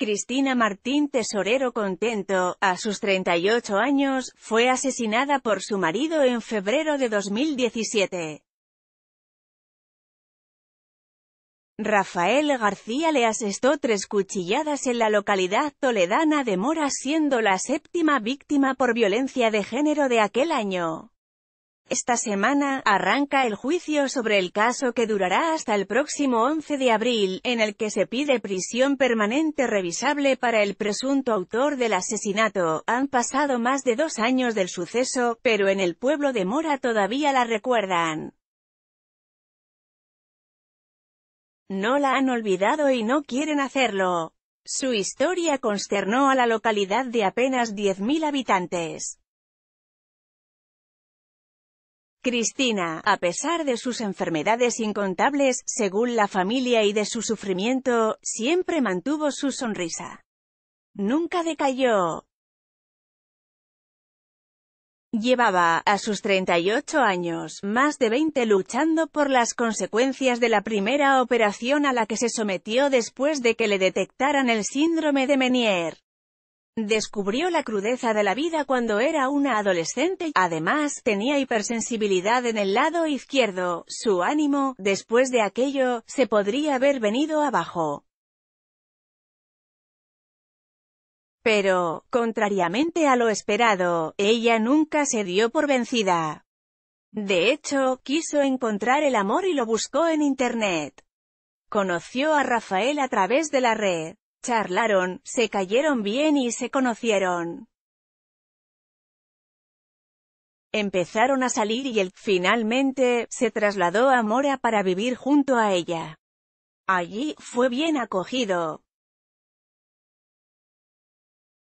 Cristina Martín Tesorero Contento, a sus 38 años, fue asesinada por su marido en febrero de 2017. Rafael García le asestó tres cuchilladas en la localidad toledana de Mora siendo la séptima víctima por violencia de género de aquel año. Esta semana, arranca el juicio sobre el caso que durará hasta el próximo 11 de abril, en el que se pide prisión permanente revisable para el presunto autor del asesinato. Han pasado más de dos años del suceso, pero en el pueblo de Mora todavía la recuerdan. No la han olvidado y no quieren hacerlo. Su historia consternó a la localidad de apenas 10.000 habitantes. Cristina, a pesar de sus enfermedades incontables, según la familia y de su sufrimiento, siempre mantuvo su sonrisa. Nunca decayó. Llevaba, a sus 38 años, más de 20 luchando por las consecuencias de la primera operación a la que se sometió después de que le detectaran el síndrome de Menier. Descubrió la crudeza de la vida cuando era una adolescente, además, tenía hipersensibilidad en el lado izquierdo, su ánimo, después de aquello, se podría haber venido abajo. Pero, contrariamente a lo esperado, ella nunca se dio por vencida. De hecho, quiso encontrar el amor y lo buscó en Internet. Conoció a Rafael a través de la red. Charlaron, se cayeron bien y se conocieron. Empezaron a salir y él, finalmente, se trasladó a Mora para vivir junto a ella. Allí, fue bien acogido.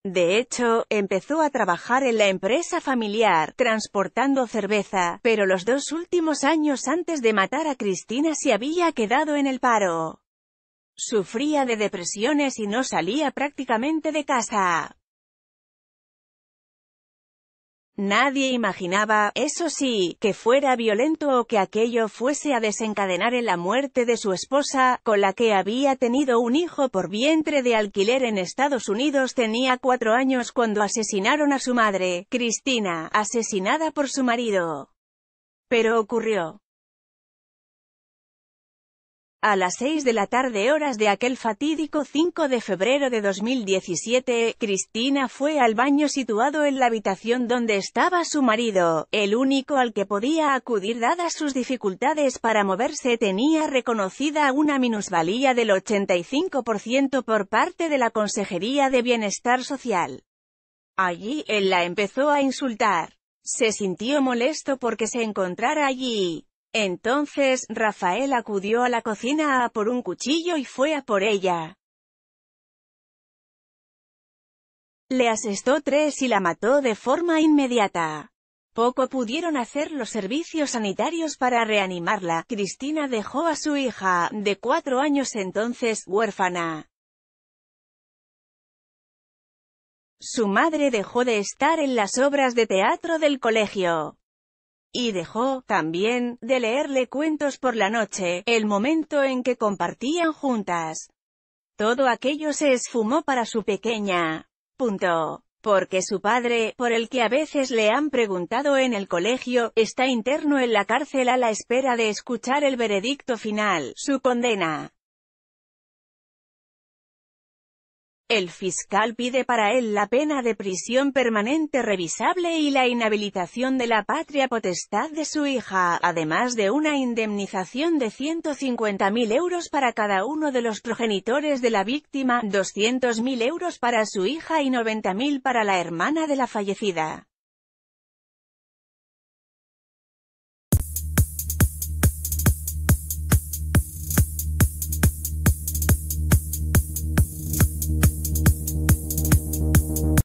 De hecho, empezó a trabajar en la empresa familiar, transportando cerveza, pero los dos últimos años antes de matar a Cristina se había quedado en el paro. Sufría de depresiones y no salía prácticamente de casa. Nadie imaginaba, eso sí, que fuera violento o que aquello fuese a desencadenar en la muerte de su esposa, con la que había tenido un hijo por vientre de alquiler en Estados Unidos. Tenía cuatro años cuando asesinaron a su madre, Cristina, asesinada por su marido. Pero ocurrió. A las seis de la tarde horas de aquel fatídico 5 de febrero de 2017, Cristina fue al baño situado en la habitación donde estaba su marido, el único al que podía acudir dadas sus dificultades para moverse tenía reconocida una minusvalía del 85% por parte de la Consejería de Bienestar Social. Allí, él la empezó a insultar. Se sintió molesto porque se encontrara allí, entonces, Rafael acudió a la cocina a por un cuchillo y fue a por ella. Le asestó tres y la mató de forma inmediata. Poco pudieron hacer los servicios sanitarios para reanimarla. Cristina dejó a su hija, de cuatro años entonces, huérfana. Su madre dejó de estar en las obras de teatro del colegio. Y dejó, también, de leerle cuentos por la noche, el momento en que compartían juntas. Todo aquello se esfumó para su pequeña. Punto. Porque su padre, por el que a veces le han preguntado en el colegio, está interno en la cárcel a la espera de escuchar el veredicto final, su condena. El fiscal pide para él la pena de prisión permanente revisable y la inhabilitación de la patria potestad de su hija, además de una indemnización de 150.000 euros para cada uno de los progenitores de la víctima, 200.000 euros para su hija y 90.000 para la hermana de la fallecida.